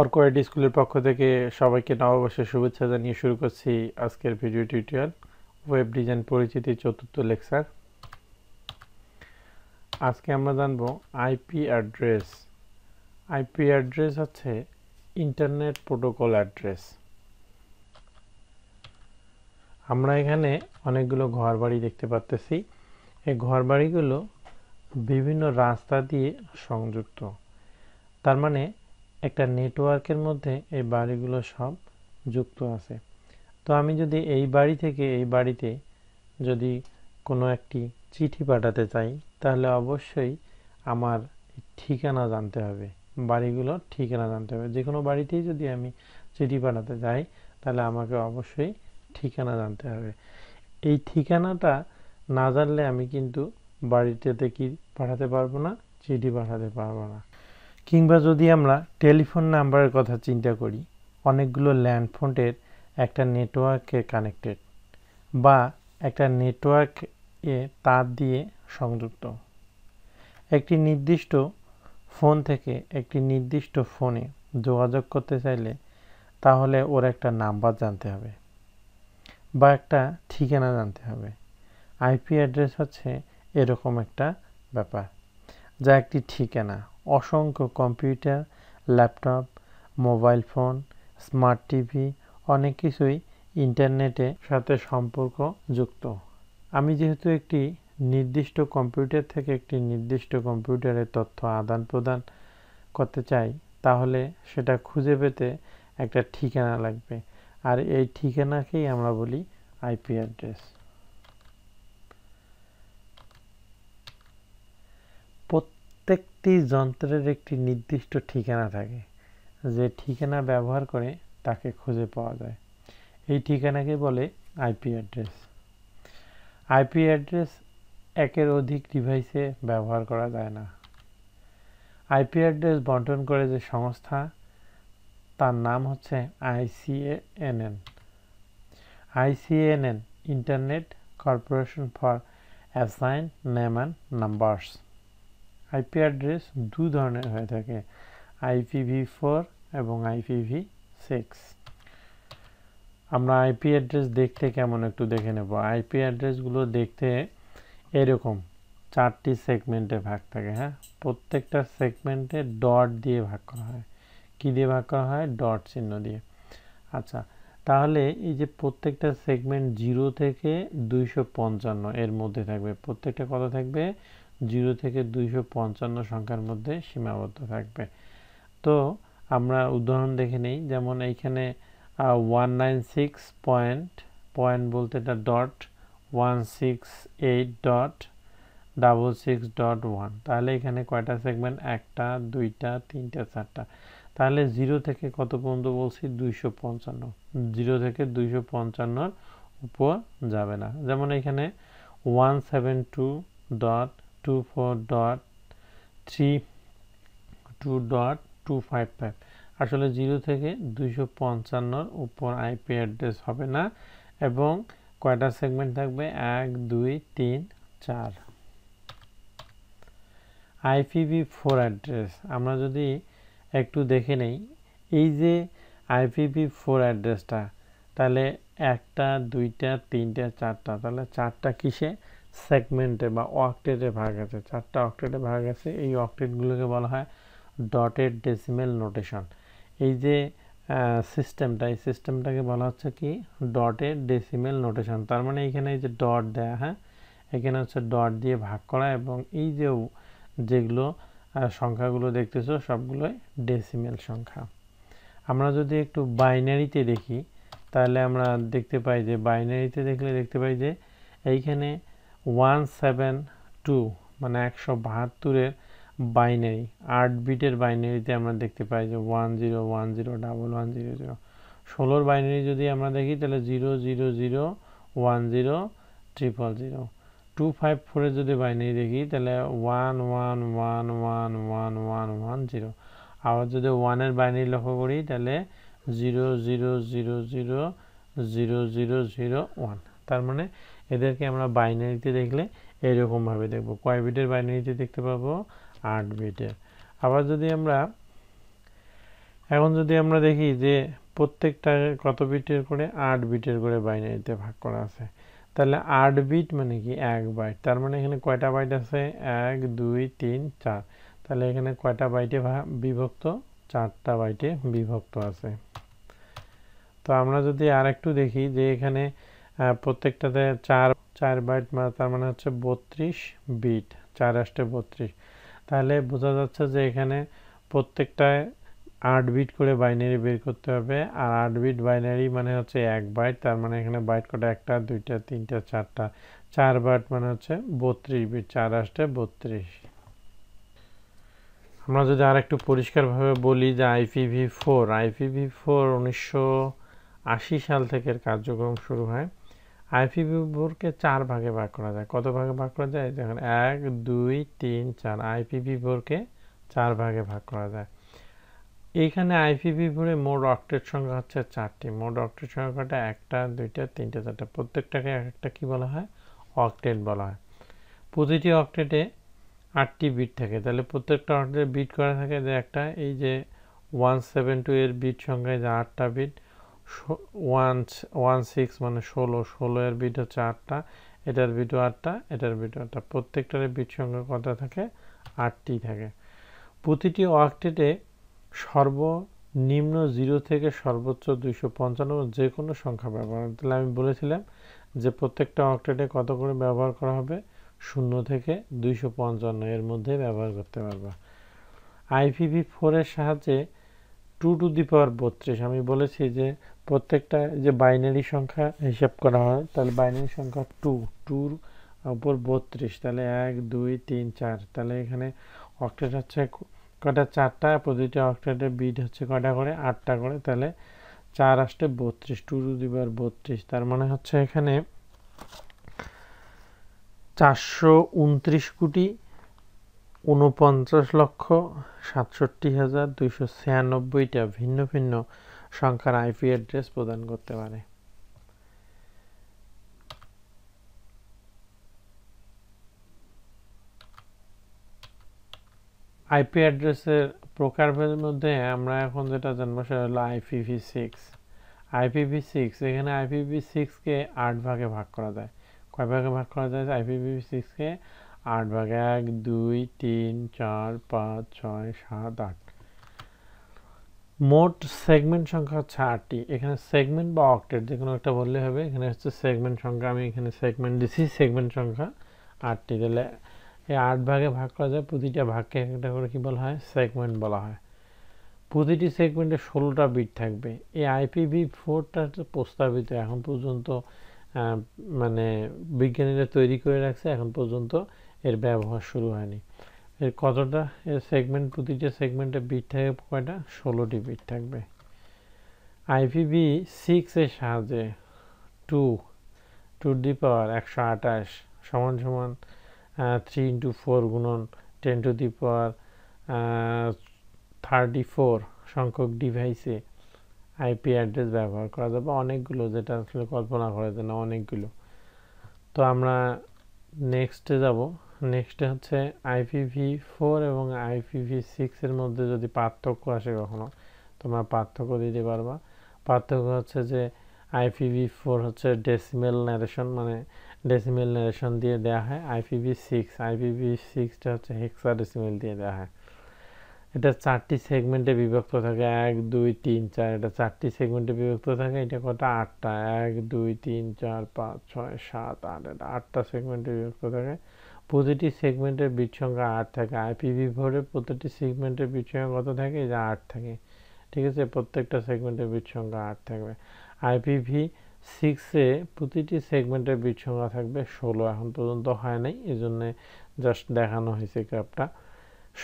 Arka ID স্কুলের পক্ষ থেকে সবাইকে নববর্ষের শুভেচ্ছা জানিয়ে শুরু করছি আজকের ভিডিও টিউটোরিয়াল ওয়েব ডিজাইন পরিচিতি চতুর্থ লেকচার আজকে আমরা জানব আইপি অ্যাড্রেস আইপি অ্যাড্রেস হচ্ছে ইন্টারনেট প্রোটোকল অ্যাড্রেস আমরা এখানে অনেকগুলো ঘর বাড়ি দেখতে পাচ্তেছি এই ঘর বাড়িগুলো বিভিন্ন রাস্তা দিয়ে সংযুক্ত তার মানে একটা নেটওয়ার্কের মধ্যে এই বাড়িগুলো সব যুক্ত আছে তো আমি যদি এই বাড়ি থেকে এই বাড়িতে যদি কোনো একটি চিঠি পাঠাতে চাই তাহলে অবশ্যই আমার ঠিকানা জানতে হবে বাড়িগুলোর ঠিকানা জানতে হবে যে কোনো বাড়িতেই যদি আমি চিঠি পাঠাতে যাই তাহলে আমাকে অবশ্যই ঠিকানা জানতে হবে এই ঠিকানাটা না জানলে আমি কিন্তু বাড়িটাতে কি পাঠাতে পারবো না চিঠি পাঠাতে পারবো না কিংবা যদি আমরা টেলিফোন নাম্বারের কথা চিন্তা করি অনেকগুলো ল্যান্ডফোনের একটা নেটওয়ার্কে কানেক্টেড বা একটা নেটওয়ার্ক এ তার দিয়ে সংযুক্ত একটি নির্দিষ্ট ফোন থেকে একটি নির্দিষ্ট ফোনে যোগাযোগ করতে চাইলে তাহলে ওর একটা নাম্বার জানতে হবে বা একটা ঠিকানা জানতে হবে আইপি অ্যাড্রেস হচ্ছে এরকম একটা ব্যাপার যা একটি ঠিকানা অসংখ্য computer laptop mobile phone smart TV অনেক কিছুই ইন্টারনেটের সাথে সম্পর্ক যুক্ত আমি যেহেতু একটি নির্দিষ্ট কম্পিউটার থেকে একটি নির্দিষ্ট কম্পিউটারে তথ্য আদান প্রদান করতে চাই তাহলে সেটা খুঁজে পেতে একটা ঠিকানা লাগবে আর এই ঠিকানাকেই আমরা বলি আইপি অ্যাড্রেস প্রত্যেকটি যন্ত্রের একটি নির্দিষ্ট ঠিকানা থাকে যে ঠিকানা ব্যবহার করে তাকে খুঁজে পাওয়া যায় এই ঠিকানাকে বলে আইপি অ্যাড্রেস আইপি অ্যাড্রেস একের অধিক ডিভাইসে ব্যবহার করা যায় না আইপি অ্যাড্রেস বন্টন করে যে সংস্থা তার নাম হচ্ছে ICANN ICANN internet corporation for assign name and numbers IP address দু ধরনের হয়ে থাকে আইপিভি ফোর এবং আইপিভি সিক্স আমরা আইপি অ্যাড্রেস দেখতে কেমন একটু দেখে নেব আইপি অ্যাড্রেসগুলো দেখতে এরকম চারটি সেগমেন্টে ভাগ থাকে হ্যাঁ প্রত্যেকটা সেগমেন্টে ডট দিয়ে ভাগ করা হয় কী দিয়ে ভাগ করা হয় ডট চিহ্ন দিয়ে আচ্ছা তাহলে এই যে প্রত্যেকটা সেগমেন্ট জিরো থেকে দুইশো এর মধ্যে থাকবে প্রত্যেকটা কত থাকবে জিরো থেকে দুইশো পঞ্চান্ন সংখ্যার মধ্যে সীমাবদ্ধ থাকবে তো আমরা উদাহরণ দেখে নিই যেমন এইখানে one nine six point point বলতে এটা dot one six eight dot double six dot one তাহলে এখানে কয়টা সেগমেন্ট একটা দুইটা তিনটা চারটা তাহলে জিরো থেকে কত পর্যন্ত বলছি দুইশো পঞ্চান্ন জিরো থেকে দুইশো পঞ্চান্নর উপর যাবে না যেমন এখানে one seven two dot two আসলে জিরো থেকে দুইশো পঞ্চান্নর উপর আইপি অ্যাড্রেস হবে না এবং কয়টা সেগমেন্ট থাকবে এক দুই তিন চার আইপিভি ফোর অ্যাড্রেস আমরা যদি একটু দেখে নেই এই যে আইপিভি ফোর অ্যাড্রেসটা তাহলে একটা দুইটা তিনটা চারটা তাহলে চারটা কিসে সেগমেন্টে বা অক্টেটে ভাগ আছে চারটা অক্টেটে ভাগ আছে এই অক্টেটগুলোকে বলা হয় ডটেড ডেসিমেল নোটেশন এই যে সিস্টেমটা এই সিস্টেমটাকে বলা হচ্ছে কি ডটেড ডেসিমেল নোটেশন তার মানে এইখানে এই যে ডট দেয়া হ্যাঁ এখানে হচ্ছে ডট দিয়ে ভাগ করা এবং এই যে যেগুলো সংখ্যাগুলো দেখতেছ সবগুলোই ডেসিমেল সংখ্যা আমরা যদি একটু বাইনারিতে দেখি তাহলে আমরা দেখতে পাই যে বাইনারিতে দেখলে দেখতে পাই যে এইখানে ওয়ান সেভেন টু মানে একশো বাহাত্তরের বাইনারি আট বিটের বাইনারিতে আমরা দেখতে পাই যে one zero one zero double one zero zero ষোলোর বাইনারি যদি আমরা দেখি তাহলে zero zero zero one zero triple zero two five ফোরের যদি বাইনারি দেখি তাহলে one one one one one one one zero আবার যদি ওয়ানের বাইনারি লক্ষ্য করি তাহলে zero zero zero zero zero zero zero one তার মানে এদেরকে আমরা বাইনারিতে দেখলে এরকমভাবে দেখব কয় বিটের বাইনারিতে দেখতে পাবো আট বিটের আবার যদি আমরা এখন যদি আমরা দেখি যে প্রত্যেকটা কত বিটের করে আট বিটের করে বাইনারিতে ভাগ করা আছে তাহলে আট বিট মানে কি এক বাইট তার মানে এখানে কয়টা বাইট আছে এক দুই তিন চার তাহলে এখানে কয়টা বাইটে বিভক্ত চারটা বাইটে বিভক্ত আছে তো আমরা যদি আর একটু দেখি যে এখানে হ্যাঁ, প্রত্যেকটাতে চার চার বাইট মানে তার মানে হচ্ছে বত্রিশ বিট চার আষ্টে বত্রিশ তাহলে বোঝা যাচ্ছে যে এখানে প্রত্যেকটায় আট বিট করে বাইনারি বের করতে হবে আর আট বিট বাইনারি মানে হচ্ছে এক বাইট তার মানে এখানে বাইট কটা একটা দুইটা তিনটা চারটা চার বাইট মানে হচ্ছে বত্রিশ বিট চার আষ্টে বত্রিশ আমরা যদি আর একটু পরিষ্কারভাবে বলি যে আইপিভি ফোর আইপিভি ফোর উনিশশো আশি সাল থেকে কার্যক্রম শুরু হয় আইপিভি বোর্ডকে চার ভাগে ভাগ করা যায় কত ভাগে ভাগ করা যায় দেখেন এক দুই তিন চার আইপিভি ভোরকে চার ভাগে ভাগ করা যায় এইখানে আইপিভি ভোরে মোট অক্টের সংখ্যা হচ্ছে চারটি মোট অক্টের সংখ্যাটা একটা দুইটা তিনটা চারটা প্রত্যেকটাকে এক একটা কী বলা হয় অক্টেট বলা হয় প্রতিটি অক্টেটে আটটি বিট থাকে তাহলে প্রত্যেকটা অক্টেটে বিট করা থাকে যে একটা এই যে ওয়ান সেভেন টু এর বিট সংখ্যায় যে আটটা বিট ওয়ান ওয়ান সিক্স মানে ষোলো ষোলো এর বিট হচ্ছে আটটা এটার বিট আটটা এটার বিট আটটা প্রত্যেকটার বিট সংখ্যা কত থাকে আটটি থাকে প্রতিটি ওয়াক্টেটে সর্বনিম্ন জিরো থেকে সর্বোচ্চ দুইশো পঞ্চান্ন যে কোনো সংখ্যা ব্যবহার তাহলে আমি বলেছিলাম যে প্রত্যেকটা অক্টেটে কত করে ব্যবহার করা হবে শূন্য থেকে দুইশো পঞ্চান্ন এর মধ্যে ব্যবহার করতে পারবা আইপিভি ফোরের সাহায্যে টু টু দি পাওয়ার বত্রিশ আমি বলেছি যে প্রত্যেকটা যে বাইনারি সংখ্যা হিসাব করা হয় তাহলে বাইনারি সংখ্যা টু টুর উপর বত্রিশ তাহলে এক দুই তিন চার তাহলে এখানে অক্টেট হচ্ছে কটা চারটা প্রতিটি অক্টেটের বিট হচ্ছে কটা করে আটটা করে তাহলে চার আসতে বত্রিশ টু টু দি পাওয়ার বত্রিশ তার মানে হচ্ছে এখানে চারশো উনত্রিশ কোটি উনপঞ্চাশ লক্ষ সাতষট্টি হাজার দুইশো ছিয়ানব্বইটা ভিন্ন ভিন্ন সংখ্যার আইপি অ্যাড্রেস প্রদান করতে পারে আইপি অ্যাড্রেসের প্রকারভেদের মধ্যে আমরা এখন যেটা জানবো সেটা হলো আইপিভি সিক্স আইপিভি সিক্স এখানে আইপিভি সিক্সকে আট ভাগে ভাগ করা যায় কয় ভাগে ভাগ করা যায় আইপিভি সিক্সকে আট ভাগ এক দুই তিন চার পাঁচ ছয় সাত আট মোট সেগমেন্ট সংখ্যা হচ্ছে আটটি এখানে সেগমেন্ট বা অক্টেট যে কোনো একটা বললে হবে এখানে হচ্ছে সেগমেন্ট সংখ্যা আমি এখানে সেগমেন্ট দিছি সেগমেন্ট সংখ্যা আটটি তাহলে এই আট ভাগে ভাগ করা যায় প্রতিটা ভাগকে একটা করে কী বলা হয় সেগমেন্ট বলা হয় প্রতিটি সেগমেন্টে ষোলোটা বিট থাকবে এই আইপিভি ফোরটা প্রস্তাবিত এখন পর্যন্ত মানে বিজ্ঞানীরা তৈরি করে রাখছে এখন পর্যন্ত এর ব্যবহার শুরু হয়নি এর কতটা এর সেগমেন্ট প্রতিটা সেগমেন্টে বিট থাকে কয়টা ষোলোটি বিট থাকবে আইপিভি সিক্সের সাহায্যে টু টু ডি পাওয়ার একশো আঠাশ সমান সমান থ্রি ইন্টু ফোর গুণন ten to the power thirty four সংখ্যক ডিভাইসে আইপি অ্যাড্রেস ব্যবহার করা যাবে অনেকগুলো যেটা আসলে কল্পনা করা যায় না অনেকগুলো তো আমরা নেক্সটে যাব নেক্সটে হচ্ছে আইপিভি ফোর এবং আইপিভি সিক্সের মধ্যে যদি পার্থক্য আসে কখনো তোমরা পার্থক্য দিতে পারবা পার্থক্য হচ্ছে যে আইপিভি ফোর হচ্ছে ডেসিমেল ন্যারেশন মানে ডেসিমেল ন্যারেশন দিয়ে দেওয়া হয় আইপিভি সিক্স আইপিভি সিক্সটা হচ্ছে হেক্সা ডেসিমেল দিয়ে দেওয়া হয় এটা চারটি সেগমেন্টে বিভক্ত থাকে এক দুই তিন চার এটা চারটি সেগমেন্টে বিভক্ত থাকে এটা কত আটটা এক দুই তিন চার পাঁচ ছয় সাত আট এটা আটটা সেগমেন্টে বিভক্ত থাকে প্রতিটি সেগমেন্টের বিট সংখ্যা আট থাকে আইপিভি ফোরে প্রতিটি সেগমেন্টের বিট সংখ্যা কত থাকে যা আট থাকে ঠিক আছে প্রত্যেকটা সেগমেন্টের বিট সংখ্যা আট থাকবে আইপিভি সিক্সে প্রতিটি সেগমেন্টের বিট সংখ্যা থাকবে ষোলো এখন পর্যন্ত হয় নাই এই জন্যে জাস্ট দেখানো হয়েছে গ্রাফটা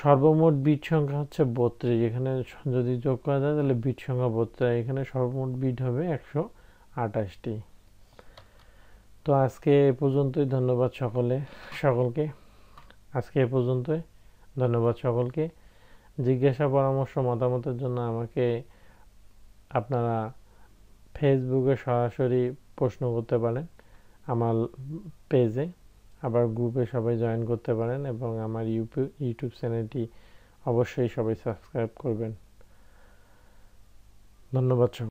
সর্বমোট বিট সংখ্যা হচ্ছে বত্রিশ এখানে যদি যোগ করা যায় তাহলে বিট সংখ্যা বত্রিশ এখানে সর্বমোট বিট হবে একশো আটাশটি তো আজকে এ পর্যন্তই ধন্যবাদ সকলে সকলকে আজকে এ পর্যন্তই ধন্যবাদ সকলকে জিজ্ঞাসা পরামর্শ মতামতের জন্য আমাকে আপনারা ফেসবুকে সরাসরি প্রশ্ন করতে পারেন আমার পেজে আবার গ্রুপে সবাই জয়েন করতে পারেন এবং আমার ইউটিউব চ্যানেলটি অবশ্যই সবাই সাবস্ক্রাইব করবেন ধন্যবাদ